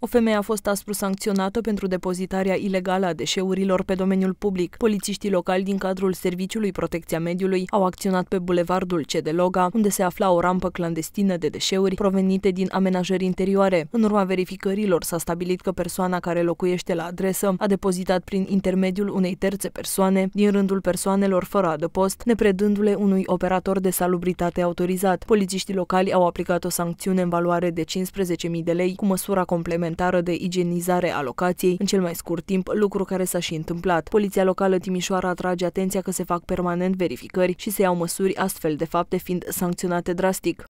O femeie a fost aspru sancționată pentru depozitarea ilegală a deșeurilor pe domeniul public. Polițiștii locali din cadrul Serviciului Protecția Mediului au acționat pe bulevardul Cedeloga, unde se afla o rampă clandestină de deșeuri provenite din amenajări interioare. În urma verificărilor s-a stabilit că persoana care locuiește la adresă a depozitat prin intermediul unei terțe persoane din rândul persoanelor fără adăpost, nepredându-le unui operator de salubritate autorizat. Polițiștii locali au aplicat o sancțiune în valoare de 15.000 de lei cu măsura complementară suplimentară de igienizare a locației în cel mai scurt timp, lucru care s-a și întâmplat. Poliția locală Timișoara atrage atenția că se fac permanent verificări și se iau măsuri astfel de fapte fiind sancționate drastic.